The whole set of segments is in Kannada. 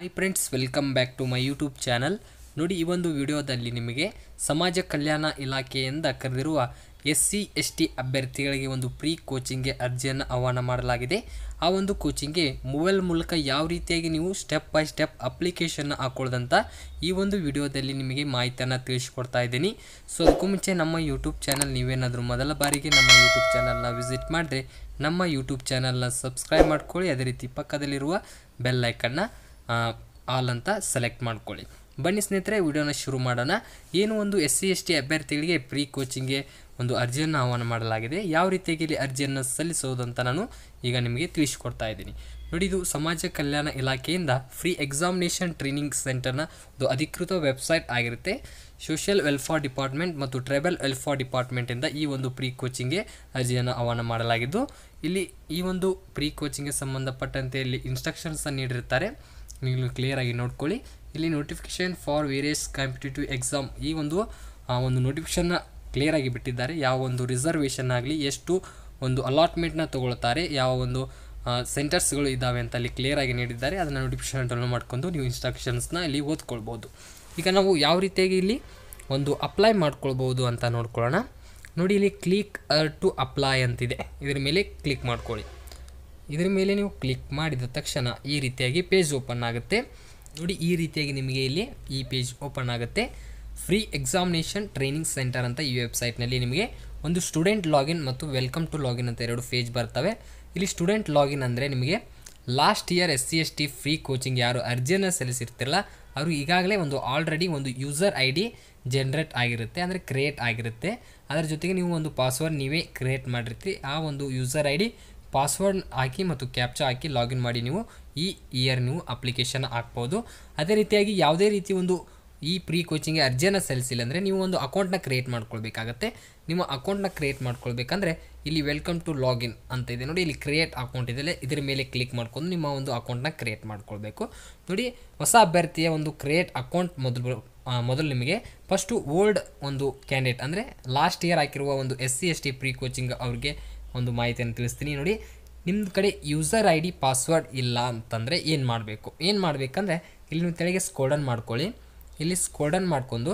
hi friends welcome back to my YouTube channel ನೋಡಿ ಈ ಒಂದು ವಿಡಿಯೋದಲ್ಲಿ ನಿಮಗೆ ಸಮಾಜ ಕಲ್ಯಾಣ ಇಲಾಖೆಯಿಂದ ಕರೆದಿರುವ ಎಸ್ ಸಿ ಎಸ್ ಟಿ ಅಭ್ಯರ್ಥಿಗಳಿಗೆ ಒಂದು ಪ್ರೀ ಕೋಚಿಂಗ್ಗೆ ಅರ್ಜಿಯನ್ನು ಆಹ್ವಾನ ಮಾಡಲಾಗಿದೆ ಆ ಒಂದು ಕೋಚಿಂಗ್ಗೆ ಮೊಬೈಲ್ ಮೂಲಕ ಯಾವ ರೀತಿಯಾಗಿ ನೀವು ಸ್ಟೆಪ್ ಬೈ ಸ್ಟೆಪ್ ಅಪ್ಲಿಕೇಶನ್ನ ಹಾಕೊಳ್ಳೋದಂತ ಈ ಒಂದು ವಿಡಿಯೋದಲ್ಲಿ ನಿಮಗೆ ಮಾಹಿತಿಯನ್ನು ತಿಳಿಸ್ಕೊಡ್ತಾ ಇದ್ದೀನಿ ಸೊ ಅದಕ್ಕೂ ಮುಂಚೆ ನಮ್ಮ ಯೂಟ್ಯೂಬ್ ಚಾನಲ್ ನೀವೇನಾದರೂ ಮೊದಲ ಬಾರಿಗೆ ನಮ್ಮ ಯೂಟ್ಯೂಬ್ ಚಾನಲ್ನ ವಿಸಿಟ್ ಮಾಡಿದ್ರೆ ನಮ್ಮ ಯೂಟ್ಯೂಬ್ ಚಾನಲ್ನ ಸಬ್ಸ್ಕ್ರೈಬ್ ಮಾಡ್ಕೊಳ್ಳಿ ಅದೇ ರೀತಿ ಪಕ್ಕದಲ್ಲಿರುವ ಬೆಲ್ಲೈಕನ್ನ ಆಲ್ ಅಂತ ಸೆಲೆಕ್ಟ್ ಮಾಡ್ಕೊಳ್ಳಿ ಬನ್ನಿ ಸ್ನೇಹಿತರೆ ವಿಡಿಯೋನ ಶುರು ಮಾಡೋಣ ಏನು ಒಂದು ಎಸ್ ಸಿ ಎಸ್ ಟಿ ಅಭ್ಯರ್ಥಿಗಳಿಗೆ ಪ್ರೀ ಕೋಚಿಂಗ್ಗೆ ಒಂದು ಅರ್ಜಿಯನ್ನು ಆಹ್ವಾನ ಮಾಡಲಾಗಿದೆ ಯಾವ ರೀತಿಯಾಗಿ ಇಲ್ಲಿ ಅರ್ಜಿಯನ್ನು ಸಲ್ಲಿಸೋದು ಅಂತ ನಾನು ಈಗ ನಿಮಗೆ ತಿಳಿಸಿಕೊಡ್ತಾ ಇದ್ದೀನಿ ನೋಡಿ ಇದು ಸಮಾಜ ಕಲ್ಯಾಣ ಇಲಾಖೆಯಿಂದ ಫ್ರೀ ಎಕ್ಸಾಮಿನೇಷನ್ ಟ್ರೈನಿಂಗ್ ಸೆಂಟರ್ನ ಒಂದು ಅಧಿಕೃತ ವೆಬ್ಸೈಟ್ ಆಗಿರುತ್ತೆ ಸೋಷಿಯಲ್ ವೆಲ್ಫೇರ್ ಡಿಪಾರ್ಟ್ಮೆಂಟ್ ಮತ್ತು ಟ್ರೈಬಲ್ ವೆಲ್ಫೇರ್ ಡಿಪಾರ್ಟ್ಮೆಂಟಿಂದ ಈ ಒಂದು ಪ್ರೀ ಕೋಚಿಂಗ್ಗೆ ಅರ್ಜಿಯನ್ನು ಆಹ್ವಾನ ಮಾಡಲಾಗಿದ್ದು ಇಲ್ಲಿ ಈ ಒಂದು ಪ್ರೀ ಕೋಚಿಂಗ್ಗೆ ಸಂಬಂಧಪಟ್ಟಂತೆ ಇಲ್ಲಿ ಇನ್ಸ್ಟ್ರಕ್ಷನ್ಸನ್ನು ನೀಡಿರ್ತಾರೆ ನೀವು ಕ್ಲಿಯರಾಗಿ ನೋಡ್ಕೊಳ್ಳಿ ಇಲ್ಲಿ notification for various competitive exam ಈ ಒಂದು ಆ ಒಂದು ನೋಟಿಫಿಕೇಶನ್ನ ಕ್ಲಿಯರಾಗಿ ಬಿಟ್ಟಿದ್ದಾರೆ ಯಾವ ಒಂದು ರಿಸರ್ವೇಷನ್ ಆಗಲಿ ಎಷ್ಟು ಒಂದು ಅಲಾಟ್ಮೆಂಟ್ನ ತೊಗೊಳ್ತಾರೆ ಯಾವ ಒಂದು ಸೆಂಟರ್ಸ್ಗಳು ಇದ್ದಾವೆ ಅಂತ ಅಲ್ಲಿ ಕ್ಲಿಯರಾಗಿ ನೀಡಿದ್ದಾರೆ ಅದನ್ನು ನೋಟಿಫಿಕೇಶನ್ ಡೌನ್ಲೋಡ್ ಮಾಡ್ಕೊಂಡು ನೀವು ಇನ್ಸ್ಟ್ರಕ್ಷನ್ಸ್ನ ಇಲ್ಲಿ ಓದ್ಕೊಳ್ಬೋದು ಈಗ ನಾವು ಯಾವ ರೀತಿಯಾಗಿ ಇಲ್ಲಿ ಒಂದು ಅಪ್ಲೈ ಮಾಡ್ಕೊಳ್ಬೋದು ಅಂತ ನೋಡ್ಕೊಳ್ಳೋಣ ನೋಡಿ ಇಲ್ಲಿ ಕ್ಲಿಕ್ ಟು ಅಪ್ಲೈ ಅಂತಿದೆ ಇದರ ಮೇಲೆ ಕ್ಲಿಕ್ ಮಾಡ್ಕೊಳ್ಳಿ ಇದರ ಮೇಲೆ ನೀವು ಕ್ಲಿಕ್ ಮಾಡಿದ ತಕ್ಷಣ ಈ ರೀತಿಯಾಗಿ ಪೇಜ್ ಓಪನ್ ಆಗುತ್ತೆ ನೋಡಿ ಈ ರೀತಿಯಾಗಿ ನಿಮಗೆ ಇಲ್ಲಿ ಈ ಪೇಜ್ ಓಪನ್ ಆಗುತ್ತೆ ಫ್ರೀ ಎಕ್ಸಾಮಿನೇಷನ್ ಟ್ರೈನಿಂಗ್ ಸೆಂಟರ್ ಅಂತ ಈ ವೆಬ್ಸೈಟ್ನಲ್ಲಿ ನಿಮಗೆ ಒಂದು ಸ್ಟೂಡೆಂಟ್ ಲಾಗಿನ್ ಮತ್ತು ವೆಲ್ಕಮ್ ಟು ಲಾಗಿನ್ ಅಂತ ಎರಡು ಪೇಜ್ ಬರ್ತವೆ ಇಲ್ಲಿ ಸ್ಟೂಡೆಂಟ್ ಲಾಗಿನ್ ಅಂದರೆ ನಿಮಗೆ last year S C S T free coaching ಯಾರು ಅರ್ಜಿಯನ್ನು ಸಲ್ಲಿಸಿರ್ತಿರಲ್ಲ ಅವರು ಈಗಾಗಲೇ ಒಂದು ಆಲ್ರೆಡಿ ಒಂದು ಯೂಸರ್ ಐ ಡಿ ಜನ್ರೇಟ್ ಆಗಿರುತ್ತೆ ಅಂದರೆ ಕ್ರಿಯೇಟ್ ಆಗಿರುತ್ತೆ ಅದರ ಜೊತೆಗೆ ನೀವು ಒಂದು ಪಾಸ್ವರ್ಡ್ ನೀವೇ ಕ್ರಿಯೇಟ್ ಮಾಡಿರ್ತೀರಿ ಆ ಒಂದು ಯೂಸರ್ ಐ ಡಿ ಪಾಸ್ವರ್ಡ್ ಹಾಕಿ ಮತ್ತು ಕ್ಯಾಪ್ಚಾ ಹಾಕಿ ಲಾಗಿನ್ ಮಾಡಿ ನೀವು ಈ ಇಯರ್ ನೀವು ಅಪ್ಲಿಕೇಶನ್ ಹಾಕ್ಬೋದು ಅದೇ ರೀತಿಯಾಗಿ ಯಾವುದೇ ರೀತಿ ಒಂದು ಈ ಪ್ರೀ ಕೋಚಿಂಗ್ಗೆ ಅರ್ಜಿಯನ್ನು ಸಲ್ಲಿಸಿಲ್ಲ ಅಂದರೆ ನೀವು ಒಂದು ಅಕೌಂಟ್ನ ಕ್ರಿಯೇಟ್ ಮಾಡ್ಕೊಳ್ಬೇಕಾಗತ್ತೆ ನಿಮ್ಮ ಅಕೌಂಟ್ನ ಕ್ರಿಯೇಟ್ ಮಾಡ್ಕೊಳ್ಬೇಕಂದ್ರೆ ಇಲ್ಲಿ ವೆಲ್ಕಮ್ ಟು ಲಾಗಿನ್ ಅಂತ ಇದೆ ನೋಡಿ ಇಲ್ಲಿ ಕ್ರಿಯೇಟ್ ಅಕೌಂಟ್ ಇದೆಯಲ್ಲ ಇದರ ಮೇಲೆ ಕ್ಲಿಕ್ ಮಾಡ್ಕೊಂಡು ನಿಮ್ಮ ಒಂದು ಅಕೌಂಟ್ನ ಕ್ರಿಯೇಟ್ ಮಾಡ್ಕೊಳ್ಬೇಕು ನೋಡಿ ಹೊಸ ಅಭ್ಯರ್ಥಿಯ ಒಂದು ಕ್ರಿಯೇಟ್ ಅಕೌಂಟ್ ಮೊದಲು ಮೊದಲು ನಿಮಗೆ ಫಸ್ಟು ಓಲ್ಡ್ ಒಂದು ಕ್ಯಾಂಡಿಡೇಟ್ ಅಂದರೆ ಲಾಸ್ಟ್ ಇಯರ್ ಹಾಕಿರುವ ಒಂದು S C S T pre coaching ಅವ್ರಿಗೆ ಒಂದು ಮಾಹಿತಿಯನ್ನು ತಿಳಿಸ್ತೀನಿ ನೋಡಿ ನಿಮ್ಮ ಕಡೆ ಯೂಸರ್ ಐ ಡಿ ಪಾಸ್ವರ್ಡ್ ಇಲ್ಲ ಅಂತಂದರೆ ಏನು ಮಾಡಬೇಕು ಏನು ಮಾಡಬೇಕಂದ್ರೆ ಇಲ್ಲಿ ನೀವು ತೆಳಗೆ ಸ್ಕೋಡನ್ ಮಾಡ್ಕೊಳ್ಳಿ ಇಲ್ಲಿ ಸ್ಕೋಡನ್ ಮಾಡಿಕೊಂಡು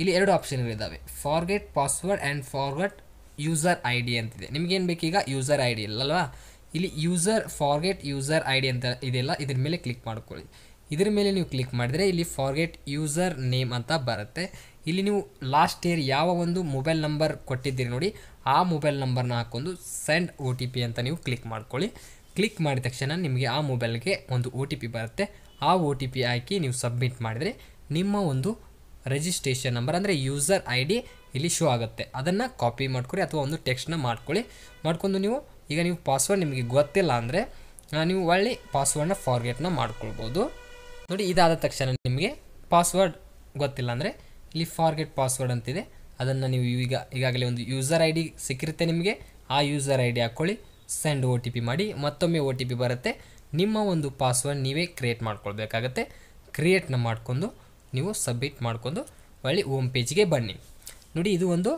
ಇಲ್ಲಿ ಎರಡು ಆಪ್ಷನ್ಗಳಿದ್ದಾವೆ forget password and forget user I D ಅಂತಿದೆ ನಿಮಗೇನು ಬೇಕೀಗ ಯೂಸರ್ ಐ ಡಿ ಇಲ್ಲಲ್ವಾ ಇಲ್ಲಿ user forget user I D ಅಂತ ಇದೆಲ್ಲ ಇದ್ರ ಮೇಲೆ ಕ್ಲಿಕ್ ಮಾಡ್ಕೊಳ್ಳಿ ಇದ್ರ ಮೇಲೆ ನೀವು ಕ್ಲಿಕ್ ಮಾಡಿದರೆ ಇಲ್ಲಿ ಫಾರ್ಗೆಟ್ ಯೂಸರ್ ನೇಮ್ ಅಂತ ಬರುತ್ತೆ ಇಲ್ಲಿ ನೀವು ಲಾಸ್ಟ್ ಇಯರ್ ಯಾವ ಒಂದು ಮೊಬೈಲ್ ನಂಬರ್ ಕೊಟ್ಟಿದ್ದೀರಿ ನೋಡಿ ಆ ಮೊಬೈಲ್ ನಂಬರ್ನ ಹಾಕ್ಕೊಂಡು ಸೆಂಡ್ ಓ ಟಿ ಪಿ ಅಂತ ನೀವು ಕ್ಲಿಕ್ ಮಾಡ್ಕೊಳ್ಳಿ ಕ್ಲಿಕ್ ಮಾಡಿದ ತಕ್ಷಣ ನಿಮಗೆ ಆ ಮೊಬೈಲ್ಗೆ ಒಂದು ಒ ಟಿ ಪಿ ಬರುತ್ತೆ ಆ ಒ ಟಿ ಪಿ ಹಾಕಿ ನೀವು ಸಬ್ಮಿಟ್ ಮಾಡಿದರೆ ನಿಮ್ಮ ಒಂದು ರಿಜಿಸ್ಟ್ರೇಷನ್ ನಂಬರ್ ಅಂದರೆ ಯೂಸರ್ ಐ ಡಿ ಇಲ್ಲಿ ಶೋ ಆಗುತ್ತೆ ಅದನ್ನು ಕಾಪಿ ಮಾಡ್ಕೊಳ್ಳಿ ಅಥವಾ ಒಂದು ಟೆಕ್ಸ್ಟ್ನ ಮಾಡ್ಕೊಳ್ಳಿ ಮಾಡ್ಕೊಂಡು ನೀವು ಈಗ ನೀವು ಪಾಸ್ವರ್ಡ್ ನಿಮಗೆ ಗೊತ್ತಿಲ್ಲ ಅಂದರೆ ನೀವು ಒಳ್ಳೆ ಪಾಸ್ವರ್ಡ್ನ ಫಾರ್ಗೆಟ್ನ ಮಾಡ್ಕೊಳ್ಬೋದು ನೋಡಿ ಇದಾದ ತಕ್ಷಣ ನಿಮಗೆ ಪಾಸ್ವರ್ಡ್ ಗೊತ್ತಿಲ್ಲ ಅಂದರೆ ಇಲ್ಲಿ ಫಾರ್ಗೆಟ್ ಪಾಸ್ವರ್ಡ್ ಅಂತಿದೆ ಅದನ್ನು ನೀವು ಈಗ ಈಗಾಗಲೇ ಒಂದು ಯೂಸರ್ ಐ ಡಿ ಸಿಕ್ಕಿರುತ್ತೆ ನಿಮಗೆ ಆ ಯೂಸರ್ ಐ ಡಿ ಹಾಕ್ಕೊಳ್ಳಿ ಸೆಂಡ್ ಓ ಟಿ ಪಿ ಮಾಡಿ ಮತ್ತೊಮ್ಮೆ ಓ ಟಿ ಪಿ ಬರುತ್ತೆ ನಿಮ್ಮ ಒಂದು ಪಾಸ್ವರ್ಡ್ ನೀವೇ ಕ್ರಿಯೇಟ್ ಮಾಡ್ಕೊಳ್ಬೇಕಾಗತ್ತೆ ಕ್ರಿಯೇಟ್ನ ಮಾಡಿಕೊಂಡು ನೀವು ಸಬ್ಮಿಟ್ ಮಾಡಿಕೊಂಡು ಹೊಳ್ಳಿ ಓಮ್ ಪೇಜ್ಗೆ ಬನ್ನಿ ನೋಡಿ ಇದು ಒಂದು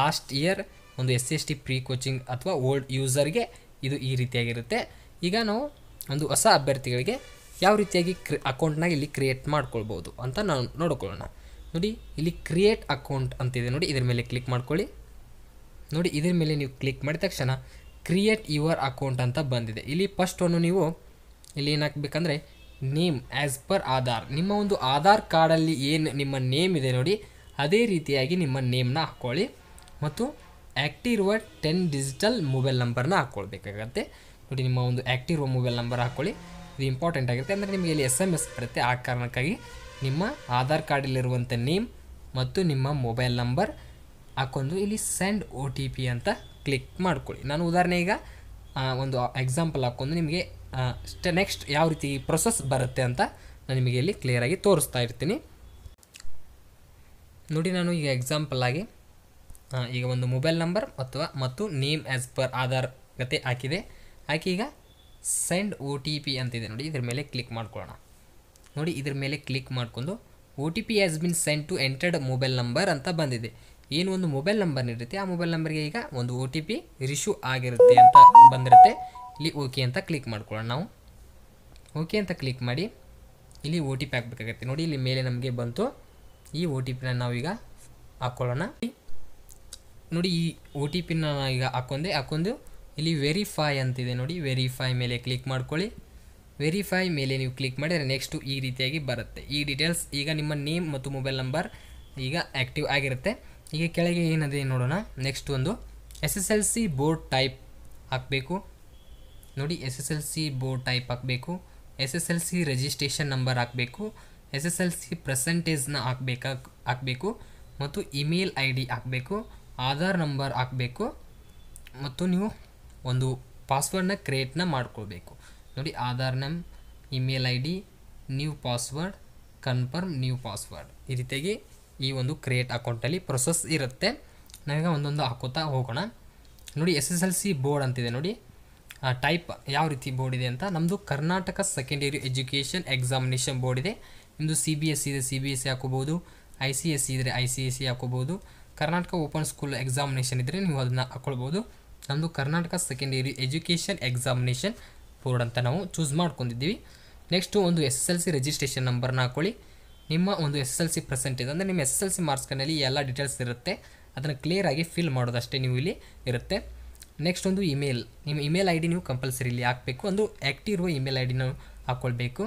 ಲಾಸ್ಟ್ ಇಯರ್ ಒಂದು S S T pre coaching ಅಥವಾ ಓಲ್ಡ್ ಯೂಸರ್ಗೆ ಇದು ಈ ರೀತಿಯಾಗಿರುತ್ತೆ ಈಗ ನಾವು ಒಂದು ಹೊಸ ಅಭ್ಯರ್ಥಿಗಳಿಗೆ ಯಾವ ರೀತಿಯಾಗಿ ಕ್ರಿ ಅಕೌಂಟ್ನಾಗ ಇಲ್ಲಿ ಕ್ರಿಯೇಟ್ ಮಾಡ್ಕೊಳ್ಬೋದು ಅಂತ ನಾವು ನೋಡ್ಕೊಳ್ಳೋಣ ನೋಡಿ ಇಲ್ಲಿ ಕ್ರಿಯೇಟ್ ಅಕೌಂಟ್ ಅಂತಿದೆ ನೋಡಿ ಇದರ ಮೇಲೆ ಕ್ಲಿಕ್ ಮಾಡ್ಕೊಳ್ಳಿ ನೋಡಿ ಇದರ ಮೇಲೆ ನೀವು ಕ್ಲಿಕ್ ಮಾಡಿದ ತಕ್ಷಣ ಕ್ರಿಯೇಟ್ ಯುವರ್ ಅಕೌಂಟ್ ಅಂತ ಬಂದಿದೆ ಇಲ್ಲಿ ಫಸ್ಟ್ ಒಂದು ನೀವು ಇಲ್ಲಿ ಏನು ಹಾಕ್ಬೇಕಂದ್ರೆ ನೇಮ್ ಆ್ಯಸ್ ಪರ್ ಆಧಾರ್ ನಿಮ್ಮ ಒಂದು ಆಧಾರ್ ಕಾರ್ಡಲ್ಲಿ ಏನು ನಿಮ್ಮ ನೇಮ್ ಇದೆ ನೋಡಿ ಅದೇ ರೀತಿಯಾಗಿ ನಿಮ್ಮ ನೇಮ್ನ ಹಾಕ್ಕೊಳ್ಳಿ ಮತ್ತು ಆ್ಯಕ್ಟಿವ್ ಇರುವ ಟೆನ್ ಡಿಜಿಟಲ್ ಮೊಬೈಲ್ ನಂಬರ್ನ ಹಾಕ್ಕೊಳ್ಬೇಕಾಗತ್ತೆ ನೋಡಿ ನಿಮ್ಮ ಒಂದು ಆ್ಯಕ್ಟಿವ್ ಇರುವ ಮೊಬೈಲ್ ನಂಬರ್ ಹಾಕ್ಕೊಳ್ಳಿ ಇದು ಇಂಪಾರ್ಟೆಂಟ್ ಆಗಿರುತ್ತೆ ಅಂದರೆ ನಿಮಗೆ ಇಲ್ಲಿ ಎಸ್ ಎಮ್ ಎಸ್ ಬರುತ್ತೆ ಆ ಕಾರಣಕ್ಕಾಗಿ ನಿಮ್ಮ ಆಧಾರ್ ಕಾರ್ಡಲ್ಲಿರುವಂಥ ನೇಮ್ ಮತ್ತು ನಿಮ್ಮ ಮೊಬೈಲ್ ನಂಬರ್ ಹಾಕೊಂಡು ಇಲ್ಲಿ ಸೆಂಡ್ ಒ ಟಿ ಪಿ ಅಂತ ಕ್ಲಿಕ್ ಮಾಡ್ಕೊಳ್ಳಿ ನಾನು ಉದಾಹರಣೆ ಈಗ ಒಂದು ಎಕ್ಸಾಂಪಲ್ ಹಾಕೊಂಡು ನಿಮಗೆ ಸ್ಟೆ ನೆಕ್ಸ್ಟ್ ಯಾವ ರೀತಿ ಪ್ರೊಸೆಸ್ ಬರುತ್ತೆ ಅಂತ ನಾನು ನಿಮಗೆ ಇಲ್ಲಿ ಕ್ಲಿಯರಾಗಿ ತೋರಿಸ್ತಾ ಇರ್ತೀನಿ ನೋಡಿ ನಾನು ಈಗ ಎಕ್ಸಾಂಪಲ್ ಆಗಿ ಈಗ ಒಂದು ಮೊಬೈಲ್ ನಂಬರ್ ಅಥವಾ ಮತ್ತು ನೇಮ್ ಆ್ಯಸ್ ಪರ್ ಆಧಾರ್ ಗತೆ ಹಾಕಿದೆ ಹಾಕಿ ಈಗ ಸೆಂಡ್ ಓ ಟಿ ಪಿ ಅಂತಿದೆ ನೋಡಿ ಇದ್ರ ಮೇಲೆ ಕ್ಲಿಕ್ ಮಾಡ್ಕೊಳ್ಳೋಣ ನೋಡಿ ಇದ್ರ ಮೇಲೆ ಕ್ಲಿಕ್ ಮಾಡಿಕೊಂಡು O T P as been send to entered mobile number ಅಂತ ಬಂದಿದೆ ಏನು ಒಂದು ಮೊಬೈಲ್ ನಂಬರ್ ಇರುತ್ತೆ ಆ ಮೊಬೈಲ್ ನಂಬರ್ಗೆ ಈಗ ಒಂದು ಓ ಟಿ ಪಿ ರಿಶ್ಯೂ ಆಗಿರುತ್ತೆ ಅಂತ ಬಂದಿರುತ್ತೆ ಇಲ್ಲಿ ಓಕೆ ಅಂತ ಕ್ಲಿಕ್ ಮಾಡ್ಕೊಳ್ಳೋಣ ನಾವು ಓಕೆ ಅಂತ ಕ್ಲಿಕ್ ಮಾಡಿ ಇಲ್ಲಿ ಓ ಟಿ ಪಿ ಹಾಕ್ಬೇಕಾಗತ್ತೆ ನೋಡಿ ಇಲ್ಲಿ ಮೇಲೆ ನಮಗೆ ಬಂತು ಈ ಓ ಟಿ ಪಿನ ನಾವೀಗ ಹಾಕ್ಕೊಳ್ಳೋಣ ನೋಡಿ ಈ ಓ ಟಿ ಪಿನ ಈಗ ಹಾಕೊಂಡೆ ಹಾಕೊಂಡು ಇಲ್ಲಿ ವೆರಿಫೈ ಅಂತಿದೆ ನೋಡಿ ವೆರಿಫೈ ಮೇಲೆ ಕ್ಲಿಕ್ ಮಾಡ್ಕೊಳ್ಳಿ ವೆರಿಫೈ ಮೇಲೆ ನೀವು ಕ್ಲಿಕ್ ಮಾಡಿದರೆ ನೆಕ್ಸ್ಟು ಈ ರೀತಿಯಾಗಿ ಬರುತ್ತೆ ಈ ಡೀಟೇಲ್ಸ್ ಈಗ ನಿಮ್ಮ ನೇಮ್ ಮತ್ತು ಮೊಬೈಲ್ ನಂಬರ್ ಈಗ ಆ್ಯಕ್ಟಿವ್ ಆಗಿರುತ್ತೆ ಈಗ ಕೆಳಗೆ ಏನಿದೆ ನೋಡೋಣ ನೆಕ್ಸ್ಟ್ ಒಂದು S S L C board type ಹಾಕಬೇಕು ನೋಡಿ S S L C board type ಹಾಕಬೇಕು S S L C registration number ಹಾಕಬೇಕು ಎಸ್ ಎಸ್ ಎಲ್ ಸಿ ಪ್ರೆಸೆಂಟೇಜ್ನ ಹಾಕ್ಬೇಕಾ ಹಾಕಬೇಕು ಮತ್ತು ಇಮೇಲ್ ಐ ಡಿ ಹಾಕಬೇಕು ಆಧಾರ್ ನಂಬರ್ ಹಾಕಬೇಕು ಮತ್ತು ನೀವು ಒಂದು ಪಾಸ್ವರ್ಡ್ನ ಕ್ರಿಯೇಟ್ನ ಮಾಡ್ಕೊಳ್ಬೇಕು ನೋಡಿ ಆಧಾರ್ ನಮ್ email I D new password confirm new password ಈ ರೀತಿಯಾಗಿ ಈ ಒಂದು ಕ್ರಿಯೇಟ್ ಅಕೌಂಟಲ್ಲಿ ಪ್ರೊಸೆಸ್ ಇರುತ್ತೆ ನಾವೀಗ ಒಂದೊಂದು ಹಾಕೋತಾ ಹೋಗೋಣ ನೋಡಿ S S L C board ಅಂತಿದೆ ನೋಡಿ ಟೈಪ್ ಯಾವ ರೀತಿ ಬೋರ್ಡ್ ಇದೆ ಅಂತ ನಮ್ಮದು Karnataka secondary education examination board ಇದೆ ನಿಮ್ಮದು ಸಿ ಬಿ ಎಸ್ ಸಿ ಇದೆ ಸಿ ಬಿ ಎಸ್ ಸಿ ಹಾಕೋಬೋದು ಐ ಸಿ ಎಸ್ ಸಿ ಇದ್ದರೆ ಐ ಸಿ ಎಸ್ ಸಿ ಹಾಕೋಬೋದು ಕರ್ನಾಟಕ ಓಪನ್ ಸ್ಕೂಲ್ ಎಕ್ಸಾಮಿನೇಷನ್ ಇದ್ದರೆ ನೀವು ಅದನ್ನು ಹಾಕ್ಕೊಳ್ಬೋದು ನಮ್ಮದು Karnataka secondary education examination board ಅಂತ ನಾವು ಚೂಸ್ ಮಾಡ್ಕೊಂಡಿದ್ದೀವಿ ನೆಕ್ಸ್ಟು ಒಂದು S S L C registration ನಂಬರ್ನ ಹಾಕೊಳ್ಳಿ ನಿಮ್ಮ ಒಂದು S S L C percentage ಅಂದರೆ ನಿಮ್ಮ ಎಸ್ ಎಲ್ ಸಿ ಮಾರ್ಕ್ಸ್ನಲ್ಲಿ ಎಲ್ಲ ಡೀಟೇಲ್ಸ್ ಇರುತ್ತೆ ಅದನ್ನು ಕ್ಲಿಯರಾಗಿ ಫಿಲ್ ಮಾಡೋದಷ್ಟೇ ನೀವು ಇಲ್ಲಿ ಇರುತ್ತೆ ನೆಕ್ಸ್ಟ್ ಒಂದು ಇಮೇಲ್ ನಿಮ್ಮ ಇಮೇಲ್ ಐ ಡಿ ನೀವು ಕಂಪಲ್ಸರಿ ಇಲ್ಲಿ ಹಾಕಬೇಕು ಒಂದು ಆ್ಯಕ್ಟಿವ್ ಇರುವ ಇಮೇಲ್ ಐ ಡಿನ ಹಾಕ್ಕೊಳ್ಬೇಕು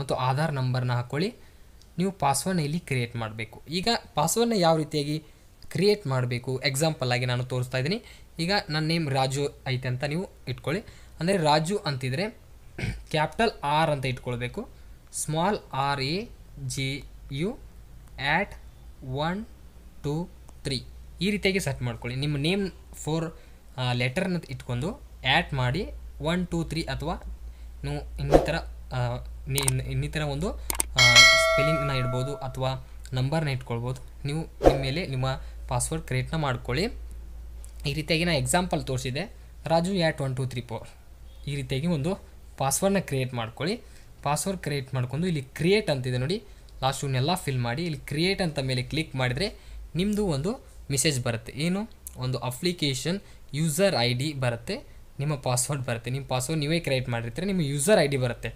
ಮತ್ತು ಆಧಾರ್ ನಂಬರ್ನ ಹಾಕ್ಕೊಳ್ಳಿ ನೀವು ಪಾಸ್ವರ್ಡ್ನ ಇಲ್ಲಿ ಕ್ರಿಯೇಟ್ ಮಾಡಬೇಕು ಈಗ ಪಾಸ್ವರ್ಡ್ನ ಯಾವ ರೀತಿಯಾಗಿ ಕ್ರಿಯೇಟ್ ಮಾಡಬೇಕು ಎಕ್ಸಾಂಪಲ್ ಆಗಿ ನಾನು ತೋರಿಸ್ತಾ ಇದ್ದೀನಿ ಈಗ ನನ್ನ ನೇಮ್ ರಾಜು ಐತೆ ಅಂತ ನೀವು ಇಟ್ಕೊಳ್ಳಿ ಅಂದರೆ ರಾಜು ಅಂತಿದ್ರೆ ಕ್ಯಾಪಿಟಲ್ ಆರ್ ಅಂತ ಇಟ್ಕೊಳ್ಬೇಕು small R A G U at one two three ಈ ರೀತಿಯಾಗಿ ಸೆಟ್ ಮಾಡ್ಕೊಳ್ಳಿ ನಿಮ್ಮ ನೇಮ್ ಫೋರ್ ಲೆಟರ್ನ ಇಟ್ಕೊಂಡು ಆ್ಯಟ್ ಮಾಡಿ ಒನ್ ಟೂ ತ್ರೀ ಅಥವಾ ನೀವು ಇನ್ನಿತರ ಇನ್ನಿತರ ಒಂದು ಸ್ಪೆಲ್ಲಿಂಗ್ನ ಇಡ್ಬೋದು ಅಥವಾ ನಂಬರ್ನ ಇಟ್ಕೊಳ್ಬೋದು ನೀವು ನಿಮ್ಮ ಮೇಲೆ ನಿಮ್ಮ ಪಾಸ್ವರ್ಡ್ ಕ್ರಿಯೇಟ್ನ ಮಾಡ್ಕೊಳ್ಳಿ ಈ ರೀತಿಯಾಗಿ ನಾನು ಎಕ್ಸಾಂಪಲ್ ತೋರಿಸಿದೆ Raju at one two three four ಈ ರೀತಿಯಾಗಿ ಒಂದು ಪಾಸ್ವರ್ಡ್ನ ಕ್ರಿಯೇಟ್ ಮಾಡ್ಕೊಳ್ಳಿ ಪಾಸ್ವರ್ಡ್ ಕ್ರಿಯೇಟ್ ಮಾಡ್ಕೊಂಡು ಇಲ್ಲಿ ಕ್ರಿಯೇಟ್ ಅಂತಿದೆ ನೋಡಿ ಲಾಸ್ಟ್ ಫಿಲ್ ಮಾಡಿ ಇಲ್ಲಿ ಕ್ರಿಯೇಟ್ ಅಂತ ಮೇಲೆ ಕ್ಲಿಕ್ ಮಾಡಿದರೆ ನಿಮ್ಮದು ಒಂದು ಮೆಸೇಜ್ ಬರುತ್ತೆ ಏನು ಒಂದು ಅಪ್ಲಿಕೇಶನ್ ಯೂಸರ್ ಐ ಡಿ ಬರುತ್ತೆ ನಿಮ್ಮ ಪಾಸ್ವರ್ಡ್ ಬರುತ್ತೆ ನಿಮ್ಮ ಪಾಸ್ವರ್ಡ್ ನೀವೇ ಕ್ರಿಯೇಟ್ ಮಾಡಿರ್ತೀರಿ ನಿಮ್ಮ ಯೂಸರ್ ಐ ಡಿ ಬರುತ್ತೆ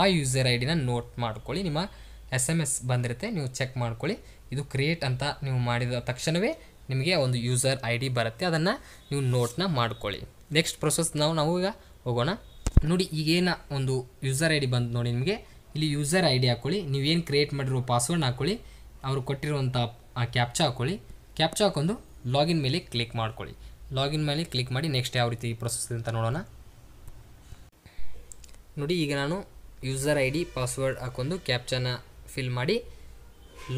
ಆ ಯೂಸರ್ ಐ ಡಿನ ನೋಟ್ ಮಾಡ್ಕೊಳ್ಳಿ ನಿಮ್ಮ ಎಸ್ ಎಮ್ ಎಸ್ ಬಂದಿರುತ್ತೆ ನೀವು ಚೆಕ್ ಮಾಡ್ಕೊಳ್ಳಿ ಇದು ಕ್ರಿಯೇಟ್ ಅಂತ ನೀವು ಮಾಡಿದ ತಕ್ಷಣವೇ ನಿಮಗೆ ಒಂದು ಯೂಸರ್ ಐ ಡಿ ಬರುತ್ತೆ ಅದನ್ನು ನೀವು ನೋಟ್ನ ಮಾಡ್ಕೊಳ್ಳಿ ನೆಕ್ಸ್ಟ್ ಪ್ರೊಸೆಸ್ ನಾವು ನಾವು ಈಗ ಹೋಗೋಣ ನೋಡಿ ಈಗೇನ ಒಂದು ಯೂಸರ್ ಐ ಡಿ ಬಂದು ನೋಡಿ ನಿಮಗೆ ಇಲ್ಲಿ ಯೂಸರ್ ಐ ಡಿ ಹಾಕ್ಕೊಳ್ಳಿ ನೀವೇನು ಕ್ರಿಯೇಟ್ ಮಾಡಿರೋ ಪಾಸ್ವರ್ಡ್ ಹಾಕ್ಕೊಳ್ಳಿ ಅವರು ಕೊಟ್ಟಿರುವಂಥ ಕ್ಯಾಪ್ಚಾ ಹಾಕ್ಕೊಳ್ಳಿ ಕ್ಯಾಪ್ಚಾ ಹಾಕೊಂಡು ಲಾಗಿನ್ ಮೇಲೆ ಕ್ಲಿಕ್ ಮಾಡ್ಕೊಳ್ಳಿ ಲಾಗಿನ್ ಮೇಲೆ ಕ್ಲಿಕ್ ಮಾಡಿ ನೆಕ್ಸ್ಟ್ ಯಾವ ರೀತಿ ಪ್ರೊಸೆಸ್ ಅಂತ ನೋಡೋಣ ನೋಡಿ ಈಗ ನಾನು ಯೂಸರ್ ಐ ಡಿ ಪಾಸ್ವರ್ಡ್ ಹಾಕೊಂಡು ಕ್ಯಾಪ್ಚನ ಫಿಲ್ ಮಾಡಿ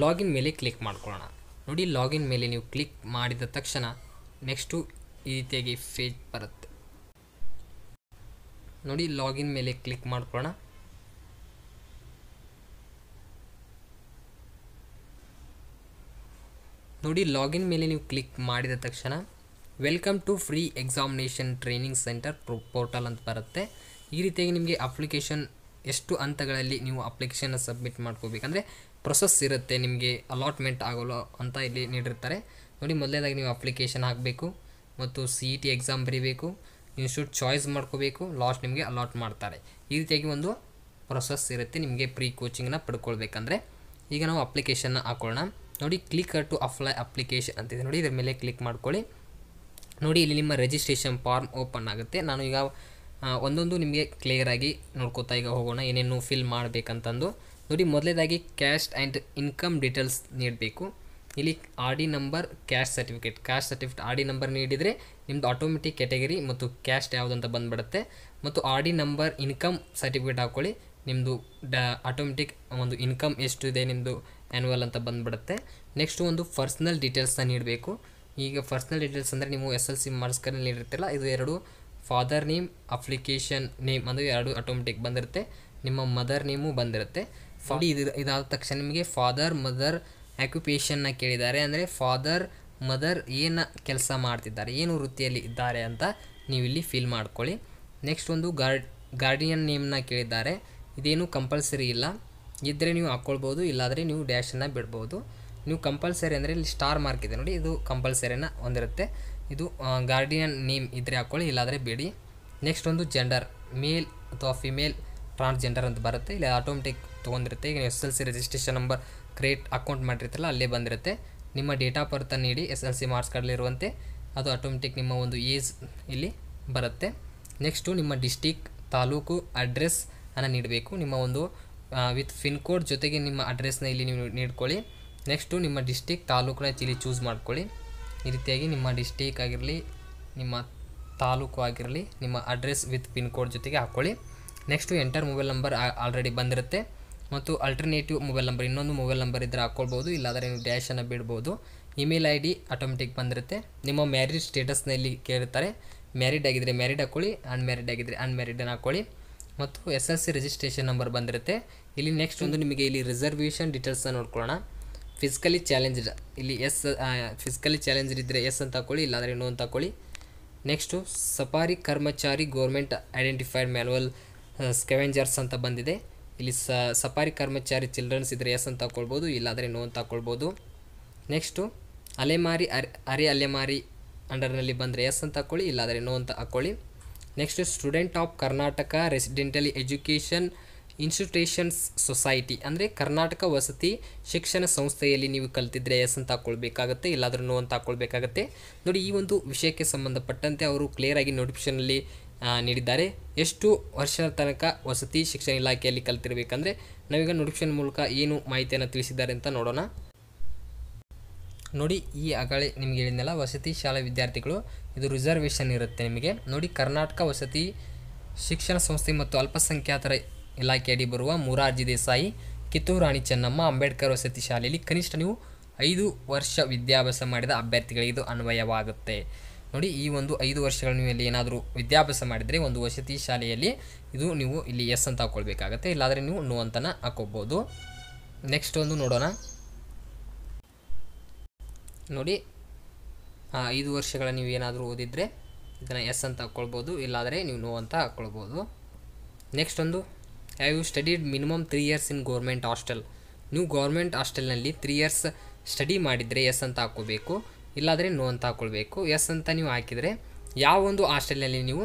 ಲಾಗಿನ್ ಮೇಲೆ ಕ್ಲಿಕ್ ಮಾಡ್ಕೊಳ್ಳೋಣ ನೋಡಿ ಲಾಗಿನ್ ಮೇಲೆ ನೀವು ಕ್ಲಿಕ್ ಮಾಡಿದ ತಕ್ಷಣ ನೆಕ್ಸ್ಟು ಈ ರೀತಿಯಾಗಿ ಫೇಜ್ ಬರುತ್ತೆ ನೋಡಿ ಲಾಗಿನ್ ಮೇಲೆ ಕ್ಲಿಕ್ ಮಾಡ್ಕೊಳ್ಳೋಣ ನೋಡಿ ಲಾಗಿನ್ ಮೇಲೆ ನೀವು ಕ್ಲಿಕ್ ಮಾಡಿದ ತಕ್ಷಣ welcome to free examination training centre pro portal ಅಂತ ಬರುತ್ತೆ ಈ ರೀತಿಯಾಗಿ ನಿಮಗೆ ಅಪ್ಲಿಕೇಶನ್ ಎಷ್ಟು ಹಂತಗಳಲ್ಲಿ ನೀವು ಅಪ್ಲಿಕೇಶನ್ನ ಸಬ್ಮಿಟ್ ಮಾಡ್ಕೋಬೇಕಂದ್ರೆ ಪ್ರೊಸೆಸ್ ಇರುತ್ತೆ ನಿಮಗೆ ಅಲಾಟ್ಮೆಂಟ್ ಆಗೋಲ್ಲ ಅಂತ ಇಲ್ಲಿ ನೀಡಿರ್ತಾರೆ ನೋಡಿ ಮೊದಲೇದಾಗಿ ನೀವು ಅಪ್ಲಿಕೇಶನ್ ಹಾಕಬೇಕು ಮತ್ತು ಸಿ ಇ ಟಿ ಎಕ್ಸಾಮ್ ಬರೀಬೇಕು ಇನ್ಸ್ಟಿಟ್ಯೂಟ್ ಚಾಯ್ಸ್ ಮಾಡ್ಕೋಬೇಕು ಲಾಸ್ಟ್ ನಿಮಗೆ ಅಲಾಟ್ ಮಾಡ್ತಾರೆ ಈ ರೀತಿಯಾಗಿ ಒಂದು ಪ್ರೊಸೆಸ್ ಇರುತ್ತೆ ನಿಮಗೆ ಪ್ರೀ ಕೋಚಿಂಗ್ನ ಪಡ್ಕೊಳ್ಬೇಕಂದ್ರೆ ಈಗ ನಾವು ಅಪ್ಲಿಕೇಶನ್ನ ಹಾಕೊಳ್ಳೋಣ ನೋಡಿ ಕ್ಲಿಕ್ ಟು ಅಪ್ಲೈ ಅಪ್ಲಿಕೇಶನ್ ಅಂತಿದೆ ನೋಡಿ ಇದ್ರ ಮೇಲೆ ಕ್ಲಿಕ್ ಮಾಡ್ಕೊಳ್ಳಿ ನೋಡಿ ಇಲ್ಲಿ ನಿಮ್ಮ ರಿಜಿಸ್ಟ್ರೇಷನ್ ಫಾರ್ಮ್ ಓಪನ್ ಆಗುತ್ತೆ ನಾನು ಈಗ ಒಂದೊಂದು ನಿಮಗೆ ಕ್ಲಿಯರಾಗಿ ನೋಡ್ಕೋತಾ ಈಗ ಹೋಗೋಣ ಏನೇನು ಫಿಲ್ ಮಾಡಬೇಕಂತಂದು ನೋಡಿ ಮೊದಲೇದಾಗಿ ಕ್ಯಾಶ್ ಆ್ಯಂಡ್ ಇನ್ಕಮ್ ಡೀಟೇಲ್ಸ್ ನೀಡಬೇಕು ಇಲ್ಲಿ R D number cash certificate cash certificate R D number ನೀಡಿದರೆ ನಿಮ್ಮದು ಆಟೋಮೆಟಿಕ್ ಕ್ಯಾಟಗರಿ ಮತ್ತು ಕ್ಯಾಶ್ ಯಾವುದು ಅಂತ ಬಂದುಬಿಡುತ್ತೆ ಮತ್ತು R D number income certificate ಹಾಕ್ಕೊಳ್ಳಿ ನಿಮ್ಮದು ಡ ಆಟೋಮೆಟಿಕ್ ಒಂದು ಇನ್ಕಮ್ ಎಷ್ಟು ಇದೆ ನಿಮ್ಮದು ಆ್ಯನ್ಯುವಲ್ ಅಂತ ಬಂದುಬಿಡುತ್ತೆ ನೆಕ್ಸ್ಟು ಒಂದು ಪರ್ಸ್ನಲ್ ಡೀಟೇಲ್ಸ್ನ ನೀಡಬೇಕು ಈಗ ಪರ್ಸ್ನಲ್ ಡೀಟೇಲ್ಸ್ ಅಂದರೆ ನೀವು ಎಸ್ ಎಲ್ ಸಿ ಮಾರ್ಕ್ಸ್ಕರಲ್ಲಿ ನೀಡಿರ್ತಿಲ್ಲ ಇದು ಎರಡು ಫಾದರ್ ನೇಮ್ ಅಪ್ಲಿಕೇಶನ್ ನೇಮ್ ಅಂದರೆ ಎರಡು ಆಟೋಮೆಟಿಕ್ ಬಂದಿರುತ್ತೆ ನಿಮ್ಮ ಮದರ್ ನೇಮು ಬಂದಿರುತ್ತೆ ಫಾಡಿ ಇದು ಇದಾದ ತಕ್ಷಣ ನಿಮಗೆ ಫಾದರ್ ಮದರ್ ಆಕ್ಯುಪೇಷನ್ನ ಕೇಳಿದ್ದಾರೆ ಅಂದರೆ ಫಾದರ್ ಮದರ್ ಏನು ಕೆಲಸ ಮಾಡ್ತಿದ್ದಾರೆ ಏನು ವೃತ್ತಿಯಲ್ಲಿ ಇದ್ದಾರೆ ಅಂತ ನೀವಿಲ್ಲಿ ಫಿಲ್ ಮಾಡ್ಕೊಳ್ಳಿ ನೆಕ್ಸ್ಟ್ ಒಂದು ಗಾರ್ಡ್ ಗಾರ್ಡಿಯನ್ ನೇಮ್ನ ಕೇಳಿದ್ದಾರೆ ಇದೇನು ಕಂಪಲ್ಸರಿ ಇಲ್ಲ ಇದ್ದರೆ ನೀವು ಹಾಕ್ಕೊಳ್ಬೋದು ಇಲ್ಲಾದರೆ ನೀವು ಡ್ಯಾಶನ್ನು ಬಿಡ್ಬೋದು ನೀವು ಕಂಪಲ್ಸರಿ ಅಂದರೆ ಇಲ್ಲಿ ಸ್ಟಾರ್ ಮಾರ್ಕ್ ಇದೆ ನೋಡಿ ಇದು ಕಂಪಲ್ಸರಿನ ಹೊಂದಿರುತ್ತೆ ಇದು ಗಾರ್ಡಿಯನ್ ನೇಮ್ ಇದ್ದರೆ ಹಾಕ್ಕೊಳ್ಳಿ ಇಲ್ಲಾದರೆ ಬಿಡಿ ನೆಕ್ಸ್ಟ್ ಒಂದು ಜೆಂಡರ್ ಮೇಲ್ ಅಥವಾ ಫಿಮೇಲ್ ಟ್ರಾನ್ಸ್ಜೆಂಡರ್ ಅಂತ ಬರುತ್ತೆ ಇಲ್ಲಿ ಆಟೋಮೆಟಿಕ್ ತೊಗೊಂಡಿರುತ್ತೆ ಈಗ S L C registration number create account ಮಾಡಿರ್ತಲ್ಲ ಅಲ್ಲೇ ಬಂದಿರುತ್ತೆ ನಿಮ್ಮ ಡೇಟ್ ಆಫ್ ಬರ್ತ ನೀಡಿ ಎಸ್ ಎಲ್ ಸಿ ಮಾರ್ಕ್ಸ್ ಕಾರ್ಡಲ್ಲಿರುವಂತೆ ಅದು ಆಟೋಮೆಟಿಕ್ ನಿಮ್ಮ ಒಂದು ಏಜ್ ಇಲ್ಲಿ ಬರುತ್ತೆ ನೆಕ್ಸ್ಟು ನಿಮ್ಮ ಡಿಸ್ಟಿಕ್ ತಾಲೂಕು ಅಡ್ರೆಸ್ ಅನ್ನು ನೀಡಬೇಕು ನಿಮ್ಮ ಒಂದು ವಿತ್ ಪಿನ್ ಕೋಡ್ ಜೊತೆಗೆ ನಿಮ್ಮ ಅಡ್ರೆಸ್ನ ಇಲ್ಲಿ ನೀವು ನೀಡ್ಕೊಳ್ಳಿ ನೆಕ್ಸ್ಟು ನಿಮ್ಮ ಡಿಸ್ಟಿಕ್ ತಾಲೂಕನ್ನ ಇಲ್ಲಿ ಚೂಸ್ ಮಾಡ್ಕೊಳ್ಳಿ ಈ ರೀತಿಯಾಗಿ ನಿಮ್ಮ ಡಿಸ್ಟಿಕ್ ಆಗಿರಲಿ ನಿಮ್ಮ ತಾಲೂಕು ಆಗಿರಲಿ ನಿಮ್ಮ ಅಡ್ರೆಸ್ ವಿತ್ ಪಿನ್ ಕೋಡ್ ಜೊತೆಗೆ ಹಾಕ್ಕೊಳ್ಳಿ next enter mobile number already ಬಂದಿರುತ್ತೆ ಮತ್ತು ಅಲ್ಟರ್ನೇಟಿವ್ ಮೊಬೈಲ್ ನಂಬರ್ ಇನ್ನೊಂದು ಮೊಬೈಲ್ ನಂಬರ್ ಇದ್ದರೆ ಹಾಕ್ಕೊಳ್ಬೋದು ಇಲ್ಲಾದರೆ ನೀವು ಡ್ಯಾಶನ್ನು ಬಿಡ್ಬೋದು ಇಮೇಲ್ ಐ ಡಿ ಆಟೋಮೆಟಿಕ್ ಬಂದಿರುತ್ತೆ ನಿಮ್ಮ ಮ್ಯಾರಿಡ್ ಸ್ಟೇಟಸ್ನಲ್ಲಿ ಕೇಳ್ತಾರೆ ಮ್ಯಾರಿಡ್ ಆಗಿದ್ದರೆ ಮ್ಯಾರಿಡ್ ಹಾಕ್ಕೊಳ್ಳಿ ಅನ್ಮ್ಯಾರಿಡ್ ಆಗಿದ್ದರೆ ಅನ್ಮ್ಯಾರಿಡನ್ನು ಹಾಕ್ಕೊಳ್ಳಿ ಮತ್ತು S S C registration number ಬಂದಿರುತ್ತೆ ಇಲ್ಲಿ ನೆಕ್ಸ್ಟ್ ಒಂದು ನಿಮಗೆ ಇಲ್ಲಿ ರಿಸರ್ವೇಷನ್ ಡೀಟೇಲ್ಸನ್ನ ನೋಡ್ಕೊಳ್ಳೋಣ ಫಿಸಿಕಲಿ ಚಾಲೆಂಜ್ಡ್ ಇಲ್ಲಿ ಎಸ್ ಫಿಸಿಕಲಿ ಚಾಲೆಂಜ್ಡ್ ಇದ್ದರೆ ಎಸ್ ಅಂತ ಹಾಕ್ಕೊಳ್ಳಿ ಇಲ್ಲಾದರೆ ಇನ್ನೂ ಅಂತ ಹಾಕ್ಕೊಳ್ಳಿ next Safai Karamchari government identified manual scavengers ಅಂತ ಬಂದಿದೆ ಇಲ್ಲಿ ಸಫಾರಿ ಕರ್ಮಚಾರಿ ಚಿಲ್ಡ್ರನ್ಸ್ ಇದ್ದರೆ ಎಸ್ ಅಂತ ಹಾಕೊಳ್ಬೋದು ಇಲ್ಲಾದರೆ ನೋ ಅಂತ ಹಾಕ್ಕೊಳ್ಬೋದು ನೆಕ್ಸ್ಟು ಅಲೆಮಾರಿ ಅರೆ ಅರೆ ಅಲೆಮಾರಿ ಅಂಡರ್ನಲ್ಲಿ ಬಂದರೆ ಎಸ್ ಅಂತ ಹಾಕೊಳ್ಳಿ ಇಲ್ಲಾದರೆ ನೋ ಅಂತ ಹಾಕ್ಕೊಳ್ಳಿ next student of Karnataka residentially education institutions society ಅಂದರೆ ಕರ್ನಾಟಕ ವಸತಿ ಶಿಕ್ಷಣ ಸಂಸ್ಥೆಯಲ್ಲಿ ನೀವು ಕಲ್ತಿದ್ರೆ ಎಸ್ ಅಂತ ಹಾಕ್ಕೊಳ್ಬೇಕಾಗತ್ತೆ ಇಲ್ಲಾದರೂ ನೋ ಅಂತ ಹಾಕ್ಕೊಳ್ಬೇಕಾಗತ್ತೆ ನೋಡಿ ಈ ಒಂದು ವಿಷಯಕ್ಕೆ ಸಂಬಂಧಪಟ್ಟಂತೆ ಅವರು ಕ್ಲಿಯರಾಗಿ ನೋಟಿಫಿಕೇಷನಲ್ಲಿ ನೀಡಿದ್ದಾರೆ ಎಷ್ಟು ವರ್ಷದ ತನಕ ವಸತಿ ಶಿಕ್ಷಣ ಇಲಾಖೆಯಲ್ಲಿ ಕಲ್ತಿರಬೇಕಂದ್ರೆ ನಾವೀಗ ನೋಟಿಫಿಕೇಶನ್ ಮೂಲಕ ಏನು ಮಾಹಿತಿಯನ್ನು ತಿಳಿಸಿದ್ದಾರೆ ಅಂತ ನೋಡೋಣ ನೋಡಿ ಈ ಅಗಳೆ ನಿಮಗೆ ಹೇಳಿದ್ನಲ್ಲ ವಸತಿ ಶಾಲಾ ವಿದ್ಯಾರ್ಥಿಗಳು ಇದು ರಿಸರ್ವೇಷನ್ ಇರುತ್ತೆ ನಿಮಗೆ ನೋಡಿ ಕರ್ನಾಟಕ ವಸತಿ ಶಿಕ್ಷಣ ಸಂಸ್ಥೆ ಮತ್ತು ಅಲ್ಪಸಂಖ್ಯಾತರ ಇಲಾಖೆಯಡಿ ಬರುವ ಮುರಾರ್ಜಿ ದೇಸಾಯಿ ಕಿತ್ತೂರು ರಾಣಿ ಚೆನ್ನಮ್ಮ ಅಂಬೇಡ್ಕರ್ ವಸತಿ ಶಾಲೆಯಲ್ಲಿ ಕನಿಷ್ಠ ನೀವು ಐದು ವರ್ಷ ವಿದ್ಯಾಭ್ಯಾಸ ಮಾಡಿದ ಅಭ್ಯರ್ಥಿಗಳಿಗೆ ಇದು ಅನ್ವಯವಾಗುತ್ತೆ ನೋಡಿ ಈ ಒಂದು ಐದು ವರ್ಷಗಳ ನೀವು ಇಲ್ಲಿ ಏನಾದರೂ ವಿದ್ಯಾಭ್ಯಾಸ ಮಾಡಿದರೆ ಒಂದು ವಸತಿ ಶಾಲೆಯಲ್ಲಿ ಇದು ನೀವು ಇಲ್ಲಿ ಎಸ್ ಅಂತ ಹಾಕ್ಕೊಳ್ಬೇಕಾಗತ್ತೆ ಇಲ್ಲಾದರೆ ನೀವು ನೋ ಅಂತನ ಹಾಕೋಬೋದು ನೆಕ್ಸ್ಟ್ ಒಂದು ನೋಡೋಣ ನೋಡಿ ಐದು ವರ್ಷಗಳ ನೀವು ಏನಾದರೂ ಓದಿದರೆ ಇದನ್ನು ಎಸ್ ಅಂತ ಹಾಕ್ಕೊಳ್ಬೋದು ಇಲ್ಲಾದರೆ ನೀವು ನೋ ಅಂತ ಹಾಕ್ಕೊಳ್ಬೋದು ನೆಕ್ಸ್ಟ್ ಒಂದು I you studied minimum three years in government hostel ನೀವು ಗೌರ್ಮೆಂಟ್ ಹಾಸ್ಟೆಲ್ನಲ್ಲಿ ತ್ರೀ ಇಯರ್ಸ್ ಸ್ಟಡಿ ಮಾಡಿದರೆ ಎಸ್ ಅಂತ ಹಾಕ್ಕೋಬೇಕು ಇಲ್ಲಾದರೆ ನೋ ಅಂತ ಹಾಕ್ಕೊಳ್ಬೇಕು ಎಸ್ ಅಂತ ನೀವು ಹಾಕಿದರೆ ಯಾವೊಂದು ಹಾಸ್ಟೆಲ್ನಲ್ಲಿ ನೀವು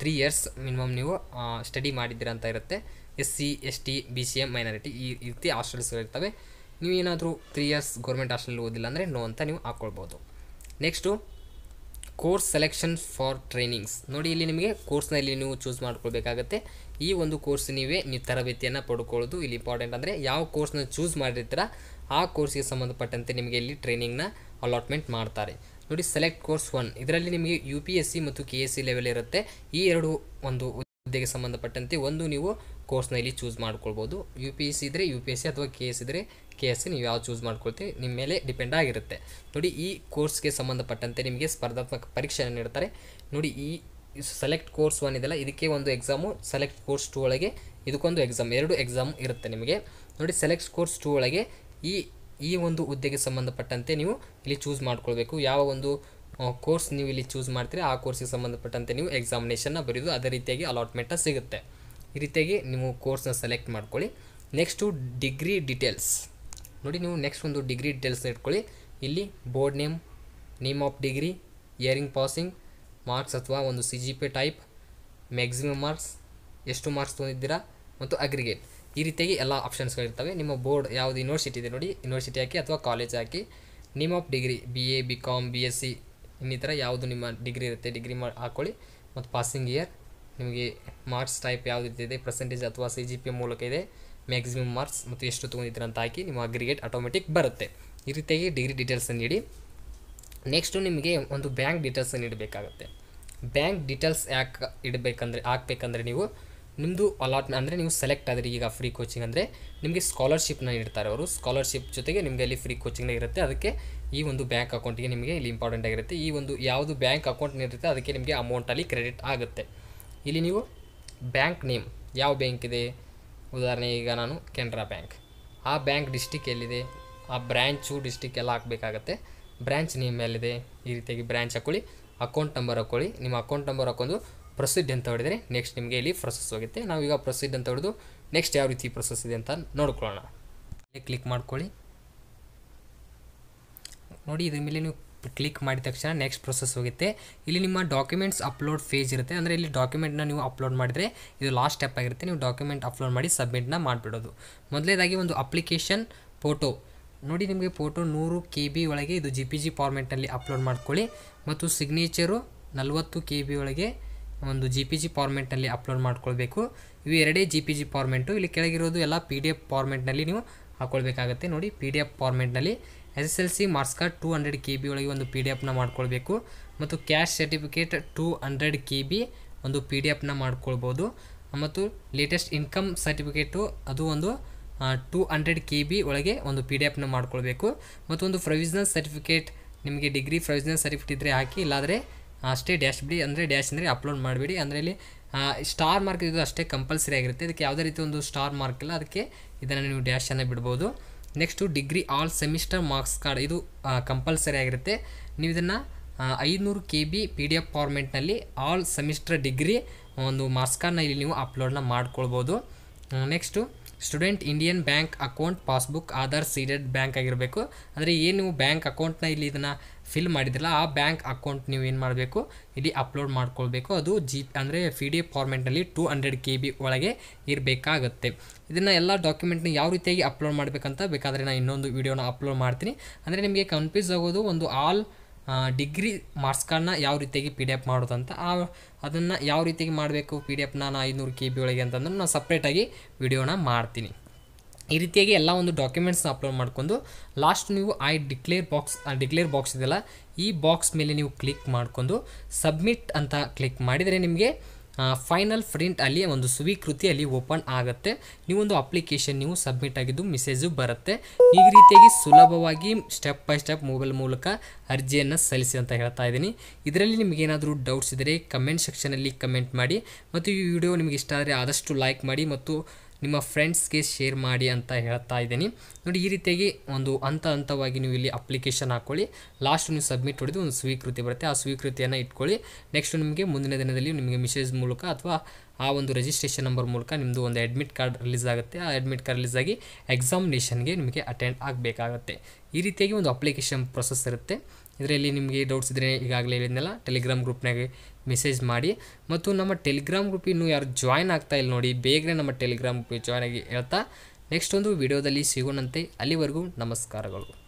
ತ್ರೀ ಇಯರ್ಸ್ ಮಿನಿಮಮ್ ನೀವು ಸ್ಟಡಿ ಮಾಡಿದ್ದೀರ ಅಂತ ಇರುತ್ತೆ S C S T B C M minority ಈ ರೀತಿ ಹಾಸ್ಟೆಲ್ಸ್ಗಳಿರ್ತವೆ ಇರ್ತವೆ ನೀವು ಏನಾದರೂ ತ್ರೀ ಇಯರ್ಸ್ ಗೌರ್ಮೆಂಟ್ ಹಾಸ್ಟೆಲ್ ಓದಿಲ್ಲ ಅಂದರೆ ನೋ ಅಂತ ನೀವು ಹಾಕ್ಕೊಳ್ಬೋದು next course selection for trainings ನೋಡಿ ಇಲ್ಲಿ ನಿಮಗೆ ಕೋರ್ಸ್ನಲ್ಲಿ ನೀವು ಚೂಸ್ ಮಾಡ್ಕೊಳ್ಬೇಕಾಗತ್ತೆ ಈ ಒಂದು ಕೋರ್ಸ್ ನೀವೇ ನೀವು ತರಬೇತಿಯನ್ನು ಪಡ್ಕೊಳ್ಳೋದು ಇಲ್ಲಿ ಇಂಪಾರ್ಟೆಂಟ್ ಅಂದರೆ ಯಾವ ಕೋರ್ಸ್ನ ಚೂಸ್ ಮಾಡಿರ್ತೀರ ಆ ಕೋರ್ಸ್ಗೆ ಸಂಬಂಧಪಟ್ಟಂತೆ ನಿಮಗೆ ಇಲ್ಲಿ ಟ್ರೈನಿಂಗ್ನ ಅಲಾಟ್ಮೆಂಟ್ ಮಾಡ್ತಾರೆ ನೋಡಿ ಸೆಲೆಕ್ಟ್ ಕೋರ್ಸ್ ಒನ್ ಇದರಲ್ಲಿ ನಿಮಗೆ ಯು ಪಿ ಎಸ್ ಸಿ ಮತ್ತು ಕೆ ಎಸ್ ಸಿ ಲೆವೆಲ್ ಇರುತ್ತೆ ಈ ಎರಡು ಒಂದು ಹುದ್ದೆಗೆ ಸಂಬಂಧಪಟ್ಟಂತೆ ಒಂದು ನೀವು ಕೋರ್ಸ್ನ ಇಲ್ಲಿ ಚೂಸ್ ಮಾಡ್ಕೊಳ್ಬೋದು ಯು ಪಿ ಎಸ್ ಸಿ ಇದ್ದರೆ ಯು ಪಿ ಎಸ್ ಸಿ ಅಥವಾ ಕೆ ಎಸ್ ಇದ್ದರೆ ಕೆ ಎಸ್ ಸಿ ನೀವು ಯಾವ ಚೂಸ್ ಮಾಡ್ಕೊಳ್ತೀವಿ ನಿಮ್ಮ ಮೇಲೆ ಡಿಪೆಂಡ್ ಆಗಿರುತ್ತೆ ನೋಡಿ ಈ ಕೋರ್ಸ್ಗೆ ಸಂಬಂಧಪಟ್ಟಂತೆ ನಿಮಗೆ ಸ್ಪರ್ಧಾತ್ಮಕ ಪರೀಕ್ಷೆಯನ್ನು ನೀಡ್ತಾರೆ ನೋಡಿ ಈ ಸೆಲೆಕ್ಟ್ ಕೋರ್ಸ್ ಒನ್ ಇದೆಲ್ಲ ಇದಕ್ಕೆ ಒಂದು ಎಕ್ಸಾಮು ಸೆಲೆಕ್ಟ್ ಕೋರ್ಸ್ ಟು ಒಳಗೆ ಇದಕ್ಕೊಂದು ಎಕ್ಸಾಮ್ ಎರಡು ಎಕ್ಸಾಮ್ ಇರುತ್ತೆ ನಿಮಗೆ ನೋಡಿ ಸೆಲೆಕ್ಟ್ ಕೋರ್ಸ್ ಟು ಒಳಗೆ ಈ ಈ ಒಂದು ಹುದ್ದೆಗೆ ಸಂಬಂಧಪಟ್ಟಂತೆ ನೀವು ಇಲ್ಲಿ ಚೂಸ್ ಮಾಡ್ಕೊಳ್ಬೇಕು ಯಾವ ಒಂದು ಕೋರ್ಸ್ ನೀವು ಇಲ್ಲಿ ಚೂಸ್ ಮಾಡ್ತೀರಿ ಆ ಕೋರ್ಸಿಗೆ ಸಂಬಂಧಪಟ್ಟಂತೆ ನೀವು ಎಕ್ಸಾಮಿನೇಷನ್ನ ಬರೆಯೋದು ಅದೇ ರೀತಿಯಾಗಿ ಅಲಾಟ್ಮೆಂಟ ಸಿಗುತ್ತೆ ಈ ರೀತಿಯಾಗಿ ನೀವು ಕೋರ್ಸ್ನ ಸೆಲೆಕ್ಟ್ ಮಾಡ್ಕೊಳ್ಳಿ ನೆಕ್ಸ್ಟು ಡಿಗ್ರಿ ಡೀಟೇಲ್ಸ್ ನೋಡಿ ನೀವು ನೆಕ್ಸ್ಟ್ ಒಂದು ಡಿಗ್ರಿ ಡೀಟೇಲ್ಸ್ನ ಇಟ್ಕೊಳ್ಳಿ ಇಲ್ಲಿ board name name of degree year in passing marks ಅಥವಾ ಒಂದು C G P type maximum marks ಎಷ್ಟು ಮಾರ್ಕ್ಸ್ ತೊಗೊಂಡಿದ್ದೀರಾ ಮತ್ತು ಅಗ್ರಿಗೇಟ್ ಈ ರೀತಿಯಾಗಿ ಎಲ್ಲ ಆಪ್ಷನ್ಸ್ಗಳಿರ್ತವೆ ನಿಮ್ಮ ಬೋರ್ಡ್ ಯಾವುದು ಯೂನಿವರ್ಸಿಟಿ ಇದೆ ನೋಡಿ ಯೂನಿವರ್ಸಿಟಿ ಹಾಕಿ ಅಥವಾ ಕಾಲೇಜ್ ಹಾಕಿ name of degree B A B com B S C ಇನ್ನಿತರ ಯಾವುದು ನಿಮ್ಮ ಡಿಗ್ರಿ ಇರುತ್ತೆ ಡಿಗ್ರಿ ಮಾಡಿ ಹಾಕ್ಕೊಳ್ಳಿ ಮತ್ತು ಪಾಸಿಂಗ್ ಇಯರ್ ನಿಮಗೆ ಮಾರ್ಕ್ಸ್ ಟೈಪ್ ಯಾವುದು ಇದೆ ಪರ್ಸೆಂಟೇಜ್ ಅಥವಾ ಸಿ ಜಿ ಪಿ ಮೂಲಕ ಇದೆ ಮ್ಯಾಕ್ಸಿಮಮ್ ಮಾರ್ಕ್ಸ್ ಮತ್ತು ಎಷ್ಟು ತೊಗೊಂಡಿದ್ದೀರ ಅಂತ ಹಾಕಿ ನಿಮ್ಮ ಅಗ್ರಿಗೇಟ್ ಆಟೋಮೆಟಿಕ್ ಬರುತ್ತೆ ಈ ರೀತಿಯಾಗಿ ಡಿಗ್ರಿ ಡೀಟೇಲ್ಸನ್ನು ನೀಡಿ ನೆಕ್ಸ್ಟು ನಿಮಗೆ ಒಂದು ಬ್ಯಾಂಕ್ ಡೀಟೇಲ್ಸನ್ನು ಇಡಬೇಕಾಗುತ್ತೆ ಬ್ಯಾಂಕ್ ಡೀಟೇಲ್ಸ್ ಯಾಕೆ ಇಡಬೇಕಂದ್ರೆ ಹಾಕ್ಬೇಕಂದ್ರೆ ನೀವು ನಿಮ್ಮದು ಅಲಾಟ್ಮೆಂಟ್ ಅಂದರೆ ನೀವು ಸೆಲೆಕ್ಟ್ ಆದರೆ ಈಗ ಫ್ರೀ ಕೋಚಿಂಗ್ ಅಂದರೆ ನಿಮಗೆ ಸ್ಕಾಲರ್ಶಿಪ್ನ ನೀಡ್ತಾರೆ ಅವರು ಸ್ಕಾಲರ್ಶಿಪ್ ಜೊತೆಗೆ ನಿಮಗೆ ಅಲ್ಲಿ ಫ್ರೀ ಕೋಚಿಂಗ್ನ ಇರುತ್ತೆ ಅದಕ್ಕೆ ಈ ಒಂದು ಬ್ಯಾಂಕ್ ಅಕೌಂಟಿಗೆ ನಿಮಗೆ ಇಲ್ಲಿ ಇಂಪಾರ್ಟೆಂಟ್ ಆಗಿರುತ್ತೆ ಈ ಒಂದು ಯಾವುದು ಬ್ಯಾಂಕ್ ಇರುತ್ತೆ ಅದಕ್ಕೆ ನಿಮಗೆ ಅಮೌಂಟಲ್ಲಿ ಕ್ರೆಡಿಟ್ ಆಗುತ್ತೆ ಇಲ್ಲಿ ನೀವು ಬ್ಯಾಂಕ್ ನೇಮ್ ಯಾವ ಬ್ಯಾಂಕ್ ಇದೆ ಉದಾಹರಣೆ ಈಗ ನಾನು ಕೆನರಾ ಬ್ಯಾಂಕ್ ಆ ಬ್ಯಾಂಕ್ ಡಿಸ್ಟಿಕ್ ಎಲ್ಲಿದೆ ಆ ಬ್ರ್ಯಾಂಚು ಡಿಸ್ಟಿಕ್ ಎಲ್ಲ ಹಾಕಬೇಕಾಗತ್ತೆ ಬ್ರ್ಯಾಂಚ್ ನೇಮ್ ಎಲ್ಲಿದೆ ಈ ರೀತಿಯಾಗಿ ಬ್ರ್ಯಾಂಚ್ ಹಾಕ್ಕೊಳ್ಳಿ ಅಕೌಂಟ್ ನಂಬರ್ ಹಾಕ್ಕೊಳ್ಳಿ ನಿಮ್ಮ ಅಕೌಂಟ್ ನಂಬರ್ ಹಾಕೊಂಡು ಪ್ರೊಸೀಡ್ ಅಂತ ಹೊಡೆದರೆ ನೆಕ್ಸ್ಟ್ ನಿಮಗೆ ಇಲ್ಲಿ ಪ್ರೊಸೆಸ್ ಹೋಗುತ್ತೆ ನಾವು ಈಗ ಪ್ರೊಸೀಡ್ ಅಂತ ಹೊಡೆದು ನೆಕ್ಸ್ಟ್ ಯಾವ ರೀತಿ ಪ್ರೊಸೆಸ್ ಇದೆ ಅಂತ ನೋಡ್ಕೊಳ್ಳೋಣ ಕ್ಲಿಕ್ ಮಾಡ್ಕೊಳ್ಳಿ ನೋಡಿ ಇದ್ರ ಮೇಲೆ ನೀವು ಕ್ಲಿಕ್ ಮಾಡಿದ ತಕ್ಷಣ ನೆಕ್ಸ್ಟ್ ಪ್ರೊಸೆಸ್ ಹೋಗುತ್ತೆ ಇಲ್ಲಿ ನಿಮ್ಮ ಡಾಕ್ಯುಮೆಂಟ್ಸ್ ಅಪ್ಲೋಡ್ ಫೇಜ್ ಇರುತ್ತೆ ಅಂದರೆ ಇಲ್ಲಿ ಡಾಕ್ಯುಮೆಂಟ್ನ ನೀವು ಅಪ್ಲೋಡ್ ಮಾಡಿದರೆ ಇದು ಲಾಸ್ಟ್ ಸ್ಟೆಪ್ ಆಗಿರುತ್ತೆ ನೀವು ಡಾಕ್ಯುಮೆಂಟ್ ಅಪ್ಲೋಡ್ ಮಾಡಿ ಸಬ್ಮಿಟ್ನ ಮಾಡಿಬಿಡೋದು ಮೊದಲೇದಾಗಿ ಒಂದು ಅಪ್ಲಿಕೇಶನ್ ಫೋಟೋ ನೋಡಿ ನಿಮಗೆ ಫೋಟೋ ನೂರು ಕೆ ಬಿ ಒಳಗೆ ಇದು ಜಿ ಪಿ ಜಿ ಫಾರ್ಮೆಟ್ನಲ್ಲಿ ಅಪ್ಲೋಡ್ ಮಾಡ್ಕೊಳ್ಳಿ ಮತ್ತು ಸಿಗ್ನೇಚರು ನಲ್ವತ್ತು ಕೆ ಬಿ ಒಳಗೆ ಒಂದು ಜಿ ಪಿ ಜಿ ಫಾರ್ಮೆಟ್ನಲ್ಲಿ ಅಪ್ಲೋಡ್ ಮಾಡ್ಕೊಳ್ಬೇಕು ಇವು ಎರಡೇ ಜಿ ಪಿ ಜಿ ಫಾರ್ಮೆಂಟು ಇಲ್ಲಿ ಕೆಳಗಿರೋದು ಎಲ್ಲ ಪಿ ಡಿ ಎಫ್ ಫಾರ್ಮೆಟ್ನಲ್ಲಿ ನೀವು ಹಾಕ್ಕೊಳ್ಬೇಕಾಗತ್ತೆ ನೋಡಿ ಪಿ ಡಿ ಎಫ್ ಫಾರ್ಮೆಟ್ನಲ್ಲಿ S S L C marks card two hundred K B ಒಳಗೆ ಒಂದು ಪಿ ಡಿ ಎಫ್ನ ಮಾಡ್ಕೊಳ್ಬೇಕು ಮತ್ತು cash certificate two hundred K B ಒಂದು ಪಿ ಡಿ ಎಫ್ನ ಮಾಡ್ಕೊಳ್ಬೋದು ಮತ್ತು ಲೇಟೆಸ್ಟ್ ಇನ್ಕಮ್ ಸರ್ಟಿಫಿಕೇಟು ಅದು ಒಂದು ಟೂ ಹಂಡ್ರೆಡ್ ಕೆ ಬಿ ಒಳಗೆ ಒಂದು ಪಿ ಡಿ ಎಫ್ನ ಮಾಡ್ಕೊಳ್ಬೇಕು ಮತ್ತು ಒಂದು ಪ್ರೊವಿಸ್ನಲ್ ಸರ್ಟಿಫಿಕೇಟ್ ನಿಮಗೆ ಡಿಗ್ರಿ ಪ್ರೊವಿಸ್ನಲ್ ಸರ್ಟಿಫಿಕೇಟ್ ಇದ್ದರೆ ಹಾಕಿ ಇಲ್ಲಾದರೆ ಅಷ್ಟೇ ಡ್ಯಾಶ್ ಬಿಡಿ ಅಂದರೆ ಡ್ಯಾಶ್ ಅಂದರೆ ಅಪ್ಲೋಡ್ ಮಾಡಬೇಡಿ ಅಂದರೆ ಇಲ್ಲಿ ಸ್ಟಾರ್ ಮಾರ್ಕ್ ಇದು ಅಷ್ಟೇ ಕಂಪಲ್ಸರಿ ಆಗಿರುತ್ತೆ ಅದಕ್ಕೆ ಯಾವುದೇ ರೀತಿ ಒಂದು ಸ್ಟಾರ್ ಮಾರ್ಕ್ ಇಲ್ಲ ಅದಕ್ಕೆ ಇದನ್ನು ನೀವು ಡ್ಯಾಶನ್ನು ಬಿಡ್ಬೋದು next degree all semester marks card ಇದು ಕಂಪಲ್ಸರಿ ಆಗಿರುತ್ತೆ ನೀವು ಇದನ್ನು ಐದುನೂರು K B P D F ಫಾರ್ಮೆಟ್ನಲ್ಲಿ ಆಲ್ ಸೆಮಿಸ್ಟರ್ ಡಿಗ್ರಿ ಒಂದು ಮಾರ್ಕ್ಸ್ ಕಾರ್ಡ್ನ ಇಲ್ಲಿ ನೀವು ಅಪ್ಲೋಡನ್ನ ಮಾಡ್ಕೊಳ್ಬೋದು next student Indian bank account passbook Aadhaar seeded bank ಆಗಿರಬೇಕು ಅಂದರೆ ಏನು ನೀವು ಬ್ಯಾಂಕ್ ಅಕೌಂಟ್ನ ಇಲ್ಲಿ ಇದನ್ನು ಫಿಲ್ ಮಾಡಿದ್ರಲ್ಲ ಆ ಬ್ಯಾಂಕ್ ಅಕೌಂಟ್ ನೀವು ಏನು ಮಾಡಬೇಕು ಇಲ್ಲಿ ಅಪ್ಲೋಡ್ ಮಾಡ್ಕೊಳ್ಬೇಕು ಅದು ಜಿ ಅಂದರೆ ಪಿ ಡಿ ಎಫ್ ಫಾರ್ಮೆಟ್ನಲ್ಲಿ ಟೂ ಹಂಡ್ರೆಡ್ ಕೆ ಬಿ ಒಳಗೆ ಇರಬೇಕಾಗುತ್ತೆ ಇದನ್ನು ಎಲ್ಲ ಡಾಕ್ಯುಮೆಂಟ್ನ ಯಾವ ರೀತಿಯಾಗಿ ಅಪ್ಲೋಡ್ ಮಾಡಬೇಕಂತ ಬೇಕಾದರೆ ನಾನು ಇನ್ನೊಂದು ವಿಡಿಯೋನ ಅಪ್ಲೋಡ್ ಮಾಡ್ತೀನಿ ಅಂದರೆ ನಿಮಗೆ ಕನ್ಫ್ಯೂಸ್ ಆಗೋದು ಒಂದು ಆಲ್ ಡಿಗ್ರಿ ಮಾರ್ಕ್ಸ್ಗಳನ್ನ ಯಾವ ರೀತಿಯಾಗಿ ಪಿ ಡಿ ಎಫ್ ಮಾಡೋದು ಅಂತ ಆ ಅದನ್ನು ಯಾವ ರೀತಿಯಾಗಿ ಮಾಡಬೇಕು ಪಿ ಡಿ ಎಫ್ನ ನಾನು ಐನೂರು ಕೆ ಬಿ ಒಳಗೆ ಅಂತಂದ್ರೆ ನಾನು ಸಪ್ರೇಟಾಗಿ ವಿಡಿಯೋನ ಮಾಡ್ತೀನಿ ಈ ರೀತಿಯಾಗಿ ಎಲ್ಲ ಒಂದು ಡಾಕ್ಯುಮೆಂಟ್ಸ್ನ ಅಪ್ಲೋಡ್ ಮಾಡಿಕೊಂಡು ಲಾಸ್ಟ್ ನೀವು I declare box declare box ಇದೆಯಲ್ಲ ಈ ಬಾಕ್ಸ್ ಮೇಲೆ ನೀವು ಕ್ಲಿಕ್ ಮಾಡಿಕೊಂಡು ಸಬ್ಮಿಟ್ ಅಂತ ಕ್ಲಿಕ್ ಮಾಡಿದರೆ ನಿಮಗೆ ಫೈನಲ್ ಪ್ರಿಂಟ್ ಅಲ್ಲಿ ಒಂದು ಸ್ವೀಕೃತಿ ಅಲ್ಲಿ ಓಪನ್ ಆಗುತ್ತೆ ನೀವೊಂದು ಅಪ್ಲಿಕೇಶನ್ ನೀವು ಸಬ್ಮಿಟ್ ಆಗಿದ್ದು ಮೆಸೇಜು ಬರುತ್ತೆ ಈ ರೀತಿಯಾಗಿ ಸುಲಭವಾಗಿ ಸ್ಟೆಪ್ ಬೈ ಸ್ಟೆಪ್ ಮೊಬೈಲ್ ಮೂಲಕ ಅರ್ಜಿಯನ್ನು ಸಲ್ಲಿಸಿ ಅಂತ ಹೇಳ್ತಾ ಇದ್ದೀನಿ ಇದರಲ್ಲಿ ನಿಮಗೇನಾದರೂ ಡೌಟ್ಸ್ ಇದ್ದರೆ ಕಮೆಂಟ್ ಸೆಕ್ಷನಲ್ಲಿ ಕಮೆಂಟ್ ಮಾಡಿ ಮತ್ತು ಈ ವಿಡಿಯೋ ನಿಮಗೆ ಇಷ್ಟ ಆದರೆ ಆದಷ್ಟು ಲೈಕ್ ಮಾಡಿ ಮತ್ತು ನಿಮ್ಮ ಫ್ರೆಂಡ್ಸ್ಗೆ ಶೇರ್ ಮಾಡಿ ಅಂತ ಹೇಳ್ತಾ ಇದ್ದೀನಿ ನೋಡಿ ಈ ರೀತಿಯಾಗಿ ಒಂದು ಹಂತ ಹಂತವಾಗಿ ನೀವು ಇಲ್ಲಿ ಅಪ್ಲಿಕೇಶನ್ ಹಾಕ್ಕೊಳ್ಳಿ ಲಾಸ್ಟ್ ನೀವು ಸಬ್ಮಿಟ್ ಹೊಡೆದು ಒಂದು ಸ್ವೀಕೃತಿ ಬರುತ್ತೆ ಆ ಸ್ವೀಕೃತಿಯನ್ನು ಇಟ್ಕೊಳ್ಳಿ ನೆಕ್ಸ್ಟ್ ನಿಮಗೆ ಮುಂದಿನ ದಿನದಲ್ಲಿ ನಿಮಗೆ ಮೆಸೇಜ್ ಮೂಲಕ ಅಥವಾ ಆ ಒಂದು ರಿಜಿಸ್ಟ್ರೇಷನ್ ನಂಬರ್ ಮೂಲಕ ನಿಮ್ಮದು ಒಂದು ಅಡ್ಮಿಟ್ ಕಾರ್ಡ್ ರಿಲೀಸ್ ಆಗುತ್ತೆ ಆ ಅಡ್ಮಿಟ್ ಕಾರ್ಡ್ ರಿಲೀಸ್ ಆಗಿ ಎಕ್ಸಾಮಿನೇಷನ್ಗೆ ನಿಮಗೆ ಅಟೆಂಡ್ ಆಗಬೇಕಾಗುತ್ತೆ ಈ ರೀತಿಯಾಗಿ ಒಂದು ಅಪ್ಲಿಕೇಶನ್ ಪ್ರೊಸೆಸ್ ಇರುತ್ತೆ ಇದರಲ್ಲಿ ನಿಮಗೆ ಡೌಟ್ಸ್ ಇದ್ರೆ ಈಗಾಗಲೇ ಹೇಳಿದ್ನಲ್ಲ ಟೆಲಿಗ್ರಾಮ್ ಗ್ರೂಪ್ನಾಗೆ ಮೆಸೇಜ್ ಮಾಡಿ ಮತ್ತು ನಮ್ಮ ಟೆಲಿಗ್ರಾಮ್ ಗ್ರೂಪ್ ಇನ್ನೂ ಯಾರು ಜಾಯ್ನ್ ಆಗ್ತಾ ಇಲ್ಲ ನೋಡಿ ಬೇಗನೆ ನಮ್ಮ ಟೆಲಿಗ್ರಾಮ್ ಗ್ರೂಪಿಗೆ ಜಾಯ್ನ್ ಆಗಿ ಹೇಳ್ತಾ ನೆಕ್ಸ್ಟ್ ಒಂದು ವಿಡಿಯೋದಲ್ಲಿ ಸಿಗೋಣಂತೆ ಅಲ್ಲಿವರೆಗೂ ನಮಸ್ಕಾರಗಳು